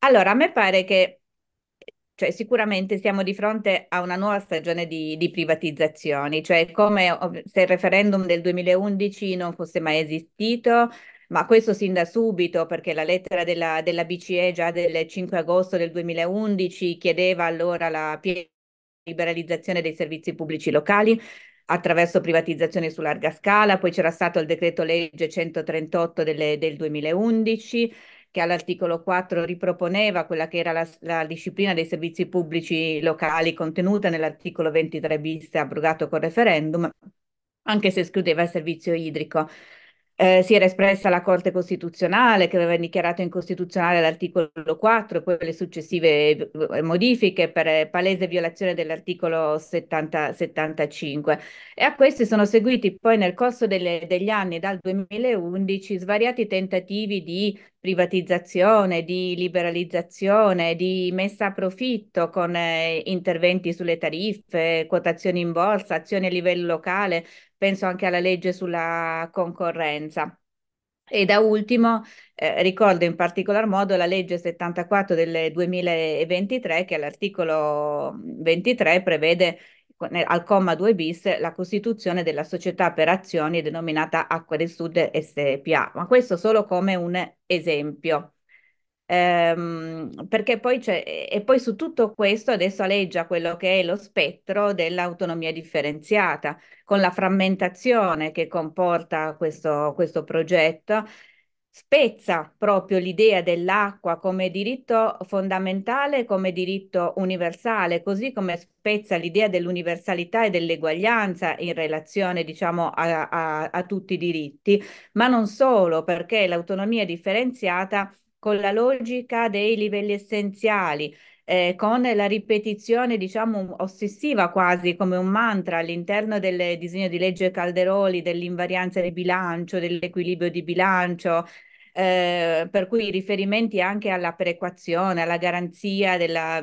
Allora, a me pare che cioè, sicuramente siamo di fronte a una nuova stagione di, di privatizzazioni, cioè come se il referendum del 2011 non fosse mai esistito, ma questo sin da subito, perché la lettera della, della BCE già del 5 agosto del 2011 chiedeva allora la piena liberalizzazione dei servizi pubblici locali attraverso privatizzazioni su larga scala, poi c'era stato il decreto legge 138 delle, del 2011 che all'articolo 4 riproponeva quella che era la, la disciplina dei servizi pubblici locali contenuta nell'articolo 23 bis abrogato col referendum, anche se escludeva il servizio idrico eh, si era espressa la Corte Costituzionale che aveva dichiarato incostituzionale l'articolo 4 e poi le successive eh, modifiche per eh, palese violazione dell'articolo 70, 75 e a questi sono seguiti poi nel corso delle, degli anni dal 2011 svariati tentativi di privatizzazione, di liberalizzazione, di messa a profitto con eh, interventi sulle tariffe, quotazioni in borsa, azioni a livello locale, penso anche alla legge sulla concorrenza. E da ultimo eh, ricordo in particolar modo la legge 74 del 2023 che all'articolo 23 prevede eh, al comma 2 bis la costituzione della società per azioni denominata Acqua del Sud SPA, ma questo solo come un esempio. Ehm, perché poi c'è, e poi su tutto questo adesso aleggia quello che è lo spettro dell'autonomia differenziata, con la frammentazione che comporta questo, questo progetto, spezza proprio l'idea dell'acqua come diritto fondamentale, come diritto universale, così come spezza l'idea dell'universalità e dell'eguaglianza in relazione, diciamo, a, a, a tutti i diritti, ma non solo, perché l'autonomia differenziata con la logica dei livelli essenziali, eh, con la ripetizione, diciamo, ossessiva quasi come un mantra all'interno del disegno di legge Calderoli, dell'invarianza di bilancio, dell'equilibrio di bilancio, eh, per cui riferimenti anche alla perequazione, alla garanzia della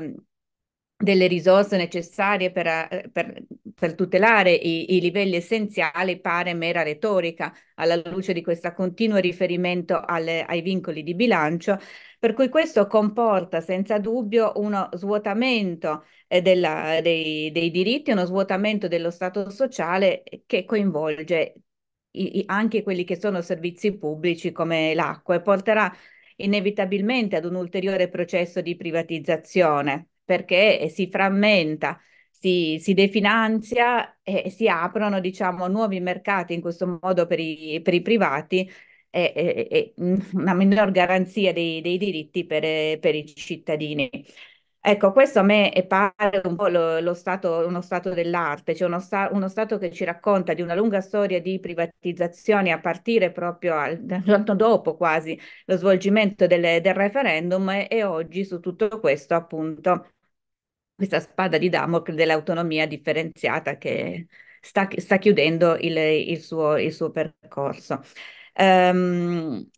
delle risorse necessarie per, eh, per, per tutelare i, i, livelli essenziali pare mera retorica alla luce di questo continuo riferimento alle, ai vincoli di bilancio, per cui questo comporta senza dubbio uno svuotamento eh, della, dei, dei, diritti, uno svuotamento dello Stato sociale che coinvolge i, i, anche quelli che sono servizi pubblici come l'acqua e porterà inevitabilmente ad un ulteriore processo di privatizzazione perché eh, si frammenta, si, si definanzia eh, e si aprono diciamo, nuovi mercati in questo modo per i, per i privati e, e, e, mm, una minor garanzia dei, dei diritti per, eh, per i cittadini. Ecco, questo a me pare un po' lo, lo stato, uno stato dell'arte, cioè uno, sta, uno, Stato che ci racconta di una lunga storia di privatizzazioni a partire proprio l'anno dopo quasi lo svolgimento delle, del referendum e, e oggi su tutto questo appunto questa spada di Damocle dell'autonomia differenziata che sta, sta chiudendo il, il, suo, il, suo, percorso. Um,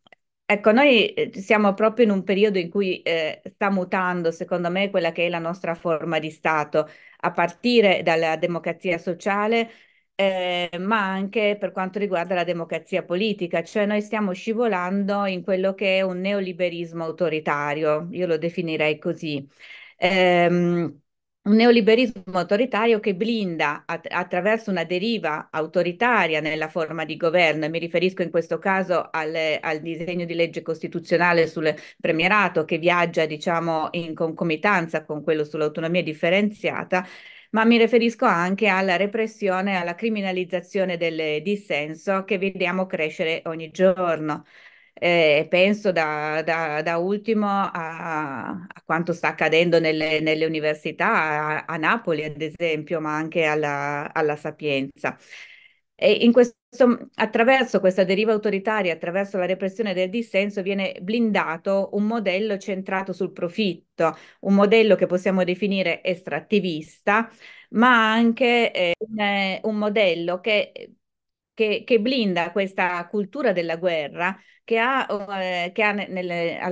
Ecco, noi eh, siamo proprio in un periodo in cui eh, sta mutando, secondo me, quella che è la nostra forma di Stato, a partire dalla democrazia sociale, eh, ma anche per quanto riguarda la democrazia politica, cioè noi stiamo scivolando in quello che è un neoliberismo autoritario, io lo definirei così. Ehm, un neoliberismo autoritario che blinda att- attraverso una deriva autoritaria nella forma di governo, e mi riferisco in questo caso al, al disegno di legge costituzionale sul premierato che viaggia diciamo, in concomitanza con quello sull'autonomia differenziata, ma mi riferisco anche alla repressione, alla criminalizzazione del dissenso che vediamo crescere ogni giorno eh, penso da, da, da ultimo a, a, quanto sta accadendo nelle, nelle università, a, a, Napoli ad esempio, ma anche alla, alla Sapienza. E questo, attraverso questa deriva autoritaria, attraverso la repressione del dissenso, viene blindato un modello centrato sul profitto, un modello che possiamo definire estrattivista, ma anche eh, un, eh, un modello che che, che, blinda questa cultura della guerra che ha, eh, che ha nel,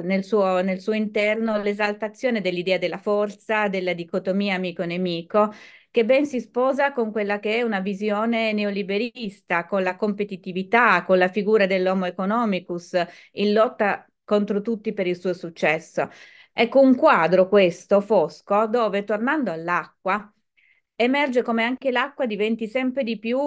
nel, suo, nel, suo, interno l'esaltazione dell'idea della forza, della dicotomia amico-nemico, che ben si sposa con quella che è una visione neoliberista, con la competitività, con la figura dell'homo economicus in lotta contro tutti per il suo successo. Ecco un quadro questo fosco dove tornando all'acqua emerge come anche l'acqua diventi sempre di più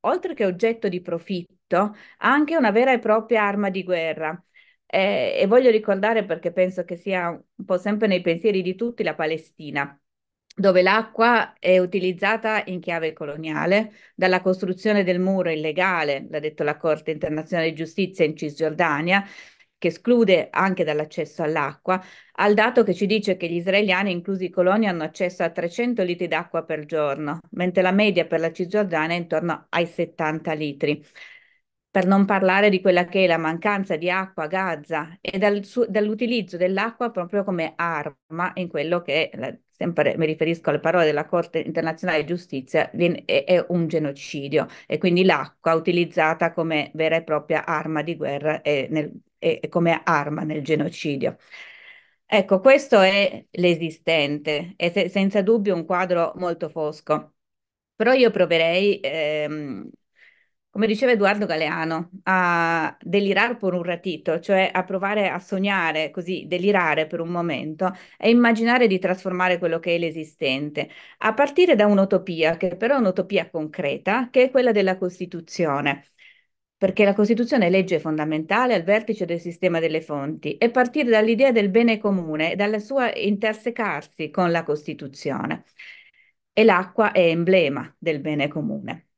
oltre che oggetto di profitto, anche una vera e propria arma di guerra. Eh, e voglio ricordare, perché penso che sia un po' sempre nei pensieri di tutti, la Palestina dove l'acqua è utilizzata in chiave coloniale, dalla costruzione del muro illegale, l'ha detto la Corte internazionale di giustizia in Cisgiordania, che esclude anche dall'accesso all'acqua, al dato che ci dice che gli israeliani, inclusi i coloni, hanno accesso a 300 litri d'acqua per giorno, mentre la media per la Cisgiordania è intorno ai 70 litri. Per non parlare di quella che è la mancanza di acqua a Gaza e dal su- dall'utilizzo dell'acqua proprio come arma in quello che, la, sempre mi riferisco alle parole della Corte internazionale di giustizia, viene, è, è un genocidio e quindi l'acqua utilizzata come vera e propria arma di guerra è nel, e, come arma nel genocidio. Ecco, questo è l'esistente, è se, senza dubbio un quadro molto fosco, però io proverei, ehm, come diceva Edoardo Galeano, a delirare per un ratito, cioè a provare a sognare, così delirare per un momento e immaginare di trasformare quello che è l'esistente, a partire da un'utopia, che però è un'utopia concreta, che è quella della Costituzione perché la Costituzione è legge fondamentale al vertice del sistema delle fonti e partire dall'idea del bene comune e dalla sua intersecarsi con la Costituzione. E l'acqua è emblema del bene comune.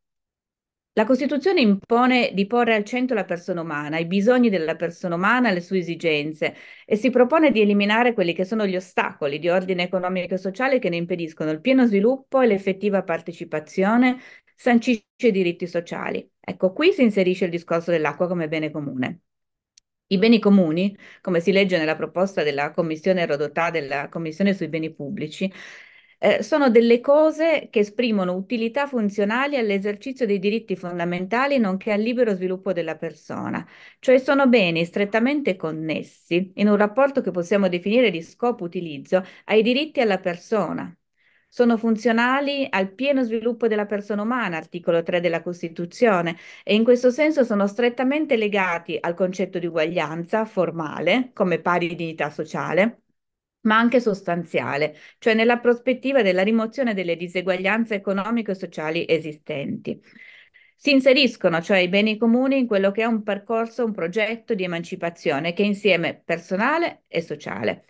La Costituzione impone di porre al centro la persona umana, i bisogni della persona umana, le sue esigenze e si propone di eliminare quelli che sono gli ostacoli di ordine economico e sociale che ne impediscono il pieno sviluppo e l'effettiva partecipazione sancisce i diritti sociali. Ecco, qui si inserisce il discorso dell'acqua come bene comune. I beni comuni, come si legge nella proposta della Commissione Rodotà della Commissione sui beni pubblici, eh, sono delle cose che esprimono utilità funzionali all'esercizio dei diritti fondamentali nonché al libero sviluppo della persona, cioè sono beni strettamente connessi in un rapporto che possiamo definire di scopo-utilizzo ai diritti alla persona, sono funzionali al pieno sviluppo della persona umana, articolo 3 della Costituzione, e in questo senso sono strettamente legati al concetto di uguaglianza formale, come pari dignità sociale, ma anche sostanziale, cioè nella prospettiva della rimozione delle diseguaglianze economiche e sociali esistenti. Si inseriscono cioè i beni comuni in quello che è un percorso, un progetto di emancipazione che è insieme personale e sociale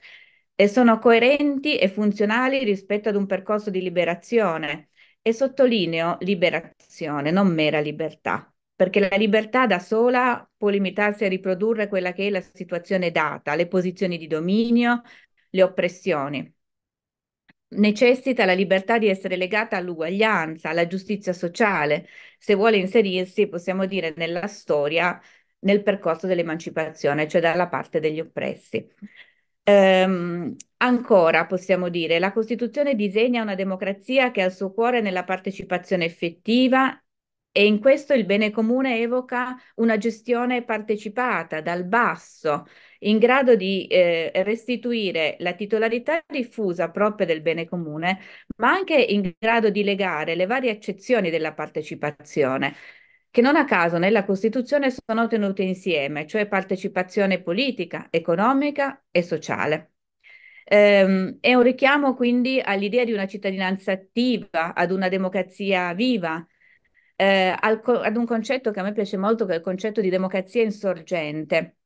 e sono coerenti e funzionali rispetto ad un percorso di liberazione. E sottolineo liberazione, non mera libertà, perché la libertà da sola può limitarsi a riprodurre quella che è la situazione data, le posizioni di dominio, le oppressioni. Necessita la libertà di essere legata all'uguaglianza, alla giustizia sociale, se vuole inserirsi, possiamo dire, nella storia, nel percorso dell'emancipazione, cioè dalla parte degli oppressi. Ehm, ancora possiamo dire, la Costituzione disegna una democrazia che ha il suo cuore nella partecipazione effettiva e in questo il bene comune evoca una gestione partecipata dal basso, in grado di eh, restituire la titolarità diffusa propria del bene comune, ma anche in grado di legare le varie accezioni della partecipazione, che non a caso nella Costituzione sono tenute insieme, cioè partecipazione politica, economica e sociale. Ehm, è un richiamo quindi all'idea di una cittadinanza attiva, ad una democrazia viva, eh, al, ad un concetto che a me piace molto, che è il concetto di democrazia insorgente,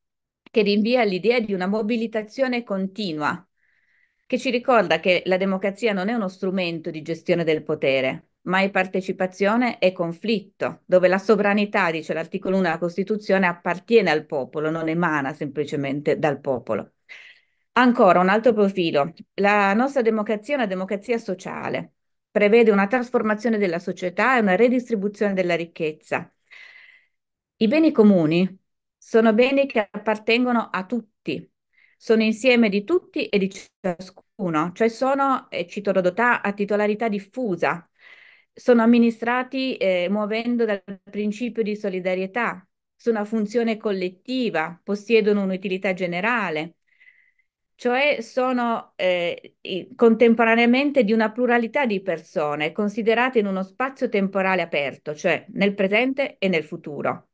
che rinvia all'idea di una mobilitazione continua, che ci ricorda che la democrazia non è uno strumento di gestione del potere, mai partecipazione e conflitto, dove la sovranità, dice l'articolo 1 della Costituzione, appartiene al popolo, non emana semplicemente dal popolo. Ancora un altro profilo, la nostra democrazia è una democrazia sociale, prevede una trasformazione della società e una redistribuzione della ricchezza. I beni comuni sono beni che appartengono a tutti, sono insieme di tutti e di ciascuno, cioè sono, e cito Rodotà, a titolarità diffusa, sono amministrati eh, muovendo dal principio di solidarietà, su una funzione collettiva, possiedono un'utilità generale, cioè sono eh, contemporaneamente di una pluralità di persone considerate in uno spazio temporale aperto, cioè nel presente e nel futuro.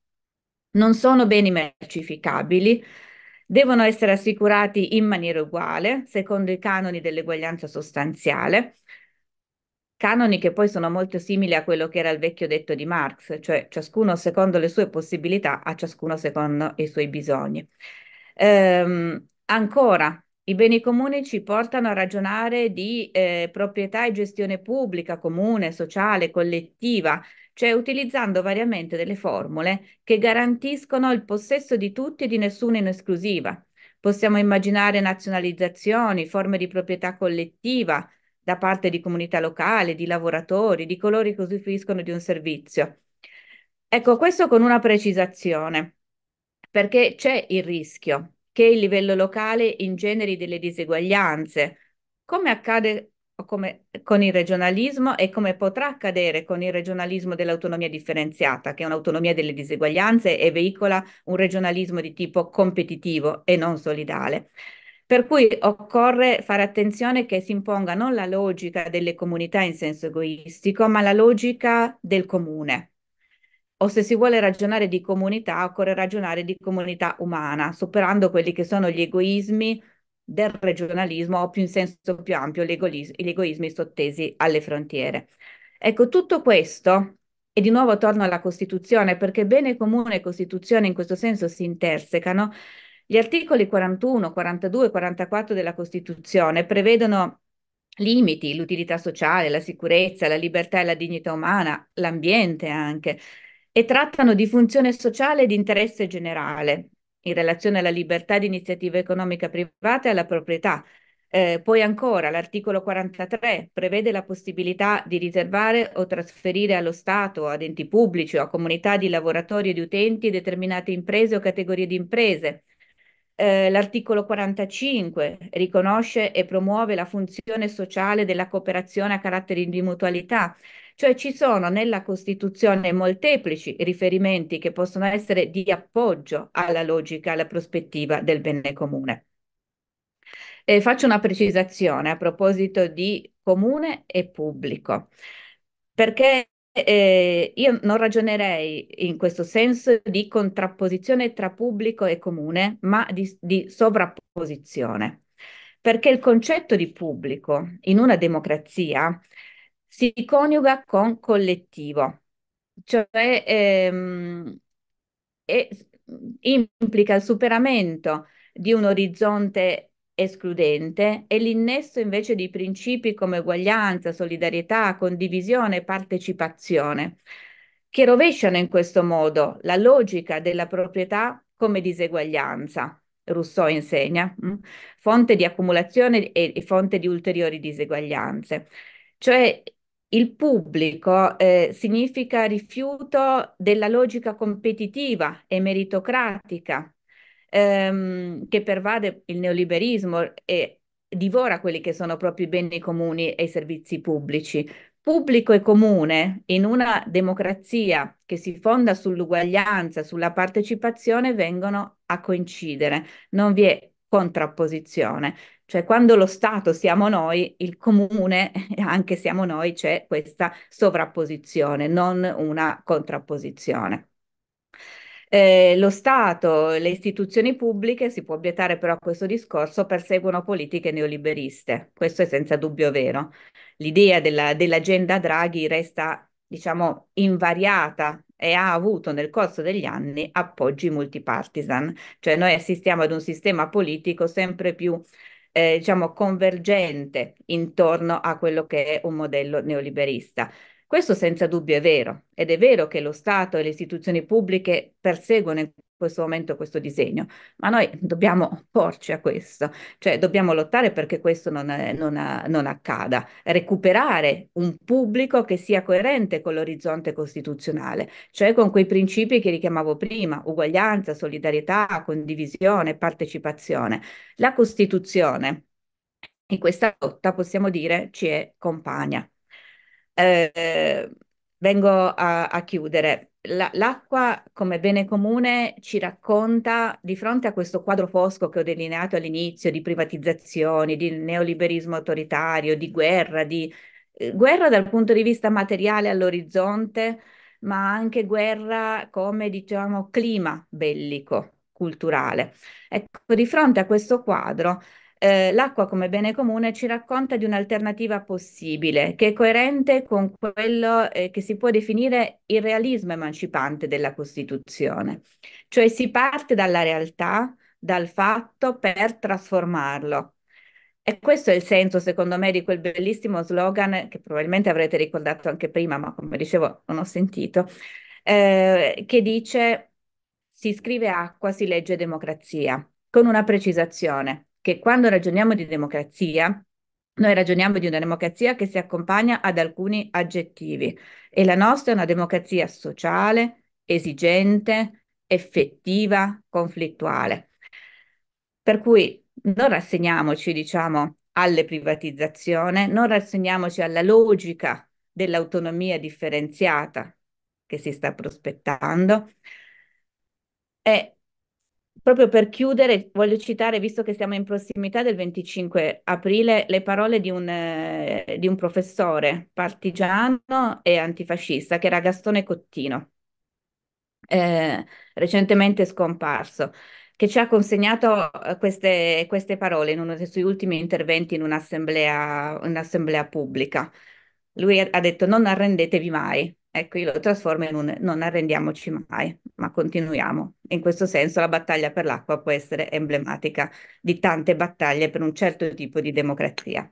Non sono beni mercificabili, devono essere assicurati in maniera uguale, secondo i canoni dell'eguaglianza sostanziale canoni che poi sono molto simili a quello che era il vecchio detto di Marx, cioè ciascuno secondo le sue possibilità, a ciascuno secondo i suoi bisogni. Ehm, ancora, i beni comuni ci portano a ragionare di eh, proprietà e gestione pubblica, comune, sociale, collettiva, cioè utilizzando variamente delle formule che garantiscono il possesso di tutti e di nessuno in esclusiva. Possiamo immaginare nazionalizzazioni, forme di proprietà collettiva, da parte di comunità locali, di lavoratori, di coloro che usufruiscono di un servizio. Ecco, questo con una precisazione, perché c'è il rischio che il livello locale ingeneri delle diseguaglianze, come accade come, con il regionalismo e come potrà accadere con il regionalismo dell'autonomia differenziata, che è un'autonomia delle diseguaglianze e veicola un regionalismo di tipo competitivo e non solidale. Per cui occorre fare attenzione che si imponga non la logica delle comunità in senso egoistico, ma la logica del comune. O se si vuole ragionare di comunità, occorre ragionare di comunità umana, superando quelli che sono gli egoismi del regionalismo o più in senso più ampio gli, egoismi sottesi alle frontiere. Ecco, tutto questo e di nuovo torno alla Costituzione, perché bene comune e Costituzione in questo senso si intersecano, gli articoli 41, 42 e 44 della Costituzione prevedono limiti, l'utilità sociale, la sicurezza, la libertà e la dignità umana, l'ambiente anche, e trattano di funzione sociale e di interesse generale in relazione alla libertà di iniziativa economica privata e alla proprietà. Eh, poi ancora l'articolo 43 prevede la possibilità di riservare o trasferire allo Stato, ad enti pubblici o a comunità di lavoratori e di utenti determinate imprese o categorie di imprese eh, l'articolo 45 riconosce e promuove la funzione sociale della cooperazione a carattere di mutualità, cioè ci sono nella Costituzione molteplici riferimenti che possono essere di appoggio alla logica, alla prospettiva del bene comune. E faccio una precisazione a proposito di comune e pubblico, perché eh, io non ragionerei in questo senso di contrapposizione tra pubblico e comune, ma di, di sovrapposizione, perché il concetto di pubblico in una democrazia si coniuga con collettivo, cioè ehm, e, implica il superamento di un orizzonte escludente e l'innesto invece di principi come uguaglianza, solidarietà, condivisione e partecipazione, che rovesciano in questo modo la logica della proprietà come diseguaglianza. Rousseau insegna, mm, fonte di accumulazione e fonte di ulteriori diseguaglianze. Cioè il pubblico eh, significa rifiuto della logica competitiva e meritocratica ehm, che pervade il neoliberismo e divora quelli che sono proprio i beni comuni e i servizi pubblici. Pubblico e comune in una democrazia che si fonda sull'uguaglianza, sulla partecipazione, vengono a coincidere. Non vi è contrapposizione. Cioè quando lo Stato siamo noi, il comune anche siamo noi, c'è questa sovrapposizione, non una contrapposizione. Eh, lo Stato, le istituzioni pubbliche, si può obiettare però a questo discorso, perseguono politiche neoliberiste, questo è senza dubbio vero. L'idea della, dell'agenda Draghi resta, diciamo, invariata e ha avuto nel corso degli anni appoggi multipartisan, cioè noi assistiamo ad un sistema politico sempre più eh, diciamo convergente intorno a quello che è un modello neoliberista. Questo senza dubbio è vero ed è vero che lo Stato e le istituzioni pubbliche perseguono in questo momento questo disegno, ma noi dobbiamo porci a questo, cioè dobbiamo lottare perché questo non, eh, non, eh, non accada, recuperare un pubblico che sia coerente con l'orizzonte costituzionale, cioè con quei principi che richiamavo prima, uguaglianza, solidarietà, condivisione, partecipazione. La Costituzione in questa lotta possiamo dire ci è compagna eh, vengo a, a chiudere. l'acqua come bene comune ci racconta di fronte a questo quadro fosco che ho delineato all'inizio di privatizzazioni, di neoliberismo autoritario, di guerra, di eh, guerra dal punto di vista materiale all'orizzonte, ma anche guerra come diciamo clima bellico, culturale. Ecco, di fronte a questo quadro eh, l'acqua come bene comune ci racconta di un'alternativa possibile che è coerente con quello eh, che si può definire il realismo emancipante della Costituzione. Cioè si parte dalla realtà, dal fatto per trasformarlo. E questo è il senso, secondo me, di quel bellissimo slogan che probabilmente avrete ricordato anche prima, ma come dicevo non ho sentito, eh, che dice si scrive acqua, si legge democrazia, con una precisazione che quando ragioniamo di democrazia, noi ragioniamo di una democrazia che si accompagna ad alcuni aggettivi e la nostra è una democrazia sociale, esigente, effettiva, conflittuale. Per cui non rassegniamoci, diciamo, alle privatizzazioni, non rassegniamoci alla logica dell'autonomia differenziata che si sta prospettando e proprio per chiudere, voglio citare, visto che siamo in prossimità del 25 aprile, le parole di un, eh, di un professore partigiano e antifascista, che era Gastone Cottino, eh, recentemente scomparso, che ci ha consegnato eh, queste, queste parole in uno dei suoi ultimi interventi in un'assemblea, un'assemblea pubblica. Lui ha detto non arrendetevi mai, Ecco, io lo trasformo in un non arrendiamoci mai, ma continuiamo. In questo senso la battaglia per l'acqua può essere emblematica di tante battaglie per un certo tipo di democrazia.